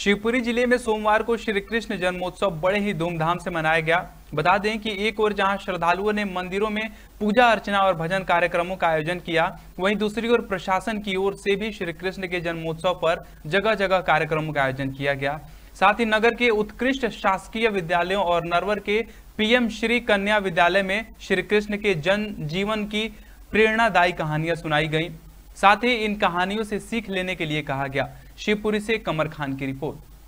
शिवपुरी जिले में सोमवार को श्री कृष्ण जन्मोत्सव बड़े ही धूमधाम से मनाया गया बता दें कि एक ओर जहां श्रद्धालुओं ने मंदिरों में पूजा अर्चना और भजन कार्यक्रमों का आयोजन किया वहीं दूसरी ओर प्रशासन की ओर से भी श्री कृष्ण के जन्मोत्सव पर जगह जगह कार्यक्रमों का आयोजन किया गया साथ ही नगर के उत्कृष्ट शासकीय विद्यालयों और नरवर के पीएम श्री कन्या विद्यालय में श्री कृष्ण के जन जीवन की प्रेरणादायी कहानियां सुनाई गई साथ ही इन कहानियों से सीख लेने के लिए कहा गया शिवपुरी से कमर खान की रिपोर्ट